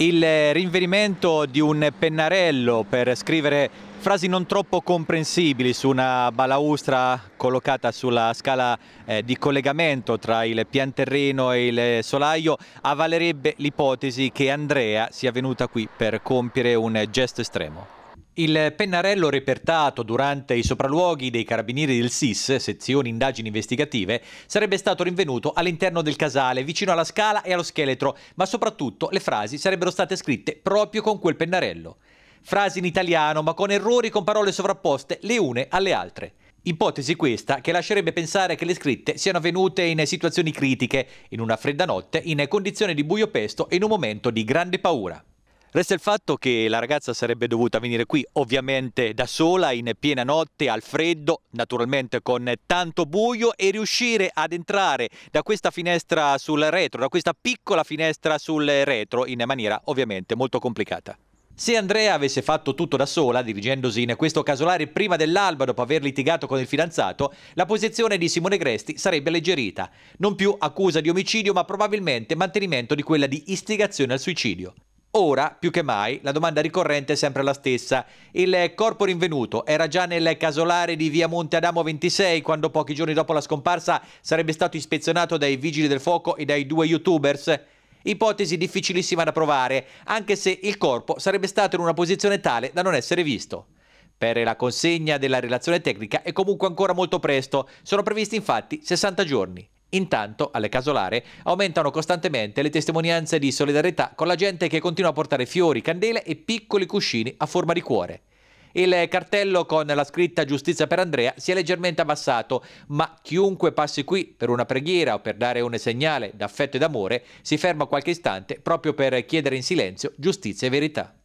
il rinvenimento di un pennarello per scrivere frasi non troppo comprensibili su una balaustra collocata sulla scala eh, di collegamento tra il pianterreno e il solaio avvalerebbe l'ipotesi che Andrea sia venuta qui per compiere un gesto estremo. Il pennarello repertato durante i sopralluoghi dei carabinieri del SIS, sezioni indagini investigative, sarebbe stato rinvenuto all'interno del casale, vicino alla scala e allo scheletro, ma soprattutto le frasi sarebbero state scritte proprio con quel pennarello. Frasi in italiano, ma con errori con parole sovrapposte le une alle altre. Ipotesi questa che lascerebbe pensare che le scritte siano avvenute in situazioni critiche, in una fredda notte, in condizioni di buio pesto e in un momento di grande paura. Resta il fatto che la ragazza sarebbe dovuta venire qui ovviamente da sola, in piena notte, al freddo, naturalmente con tanto buio e riuscire ad entrare da questa finestra sul retro, da questa piccola finestra sul retro, in maniera ovviamente molto complicata. Se Andrea avesse fatto tutto da sola, dirigendosi in questo casolare prima dell'alba dopo aver litigato con il fidanzato, la posizione di Simone Gresti sarebbe alleggerita. Non più accusa di omicidio, ma probabilmente mantenimento di quella di istigazione al suicidio. Ora, più che mai, la domanda ricorrente è sempre la stessa. Il corpo rinvenuto era già nel casolare di via Monte Adamo 26 quando pochi giorni dopo la scomparsa sarebbe stato ispezionato dai vigili del fuoco e dai due youtubers? Ipotesi difficilissima da provare, anche se il corpo sarebbe stato in una posizione tale da non essere visto. Per la consegna della relazione tecnica è comunque ancora molto presto, sono previsti infatti 60 giorni. Intanto, alle casolare, aumentano costantemente le testimonianze di solidarietà con la gente che continua a portare fiori, candele e piccoli cuscini a forma di cuore. Il cartello con la scritta Giustizia per Andrea si è leggermente abbassato, ma chiunque passi qui per una preghiera o per dare un segnale d'affetto e d'amore si ferma qualche istante proprio per chiedere in silenzio giustizia e verità.